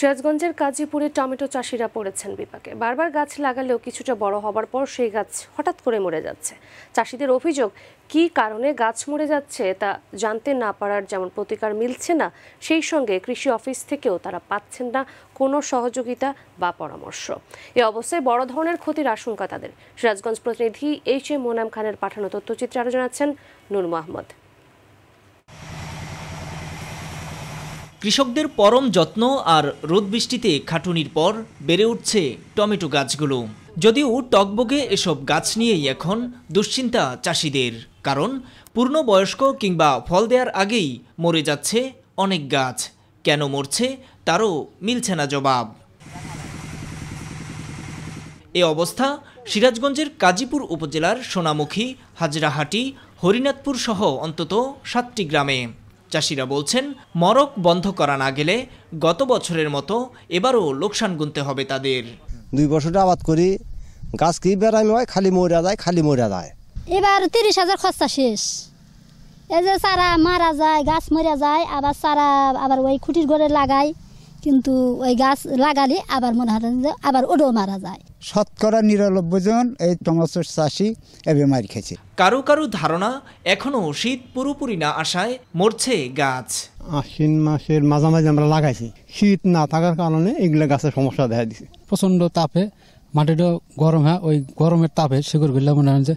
সিরাজগঞ্জের কাজীপুরে টমেটো চাষিরা পড়েছেন বিপাকে বারবার গাছ লাগালেও কিছুটা বড় হবার পর সেই গাছ হঠাৎ করে মরে যাচ্ছে চাষিদের অভিযোগ কি কারণে গাছ মরে যাচ্ছে তা জানতে না পারার যেমন প্রতিকার মিলছে না সেই সঙ্গে কৃষি অফিস থেকেও তারা পাচ্ছেন না কোনো সহযোগিতা বা পরামর্শ এ অবস্থায় বড় ধরনের ক্ষতির আশঙ্কা তাদের সিরাজগঞ্জ প্রতিনিধি এইচ এ মোনাম খানের পাঠানো তথ্যচিত্রে আরো জানাচ্ছেন নূর মাহমদ কৃষকদের পরম যত্ন আর রোদ বৃষ্টিতে খাটুনির পর বেড়ে উঠছে টমেটো গাছগুলো যদিও টকবগে এসব গাছ নিয়েই এখন দুশ্চিন্তা চাষিদের কারণ পূর্ণ বয়স্ক কিংবা ফল দেওয়ার আগেই মরে যাচ্ছে অনেক গাছ কেন মরছে তারও মিলছে না জবাব এ অবস্থা সিরাজগঞ্জের কাজীপুর উপজেলার সোনামুখী হাজরাহাটি হরিনাথপুর সহ অন্তত সাতটি গ্রামে চাষিরা বলছেন মরক বন্ধ করা না গেলে গত বছরের মতো এবারও লোকসান গুনতে হবে তাদের দুই বছর আবাদ করি গাছ কি বেড়ামি হয় খালি মরা যায় খালি মরা যায় এবার তিরিশ হাজার খরচা শেষ এই যে সারা মারা যায় গাছ মরা যায় আবার সারা আবার ওই খুঁটির ঘরে লাগায় কিন্তু ওই গাছ লাগালে আবার মনে হয় যে আবার ওটাও মারা যায় শতকরা নিরানব্বই জন এই টমাটোর চাষি এ মার খেয়েছে কারো কারো ধারণা এখনও শীত পুরোপুরি না আসায় মরছে গাছ আশ্বিন মাসের মাঝামাঝি আমরা লাগাইছি শীত না থাকার কারণে এগুলো গাছের সমস্যা দেখা দিছে প্রচণ্ড তাপে মাটিটা গরম হয় হ্যাঁ, ওই গরমের তাপে শিকড় গেলে মনে হয় যে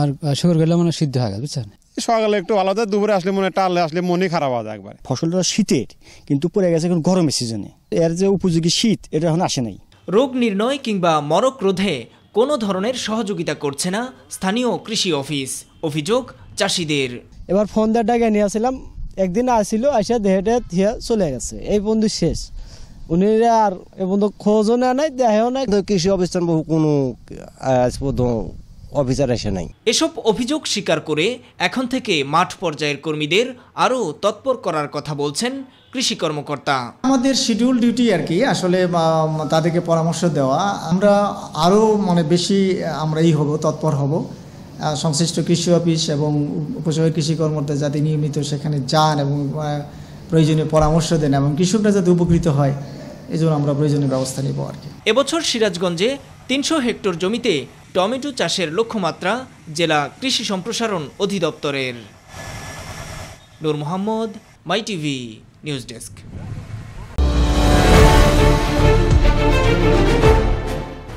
আর শিকড় গেলে মনে সিদ্ধ হয়ে গেছে বুঝছেন সকালে একটু আলাদা দুপুরে আসলে মনে টালে আসলে মনে খারাপ হয় একবার ফসলটা শীতের কিন্তু পড়ে গেছে এখন গরমের সিজনে এর যে উপযোগী শীত এটা এখন আসে নাই রোগ নির্ণয় কিংবা মরক রোধে কোনো ধরনের সহযোগিতা করছে না স্থানীয় কৃষি অফিস অভিযোগ চাষিদের এবার ফোন দিয়ে নিয়ে আসলাম একদিন আসিল আসা দেহেটে দেহা চলে গেছে এই বন্ধু শেষ উনি আর এ বন্ধু খোঁজও নেয় নাই দেহেও নাই কৃষি অফিস কোনো অফিসার আসে নাই এসব অভিযোগ স্বীকার করে এখন থেকে মাঠ পর্যায়ের কর্মীদের আরও তৎপর করার কথা বলছেন কৃষি কর্মকর্তা আমাদের শিডিউল ডিউটি আর কি আসলে তাদেরকে পরামর্শ দেওয়া আমরা আরও মানে বেশি আমরা এই হব তৎপর হব সংশ্লিষ্ট কৃষি অফিস এবং উপসভায় কৃষি কর্মকর্তা যাতে নিয়মিত সেখানে যান এবং প্রয়োজনীয় পরামর্শ দেন এবং কৃষকরা যাতে উপকৃত হয় এজন্য আমরা প্রয়োজনীয় ব্যবস্থা নেব আর কি এবছর সিরাজগঞ্জে তিনশো হেক্টর জমিতে টমেটো চাষের লক্ষ্যমাত্রা জেলা কৃষি সম্প্রসারণ অধিদপ্তরের Nur Mohammad my TV news desk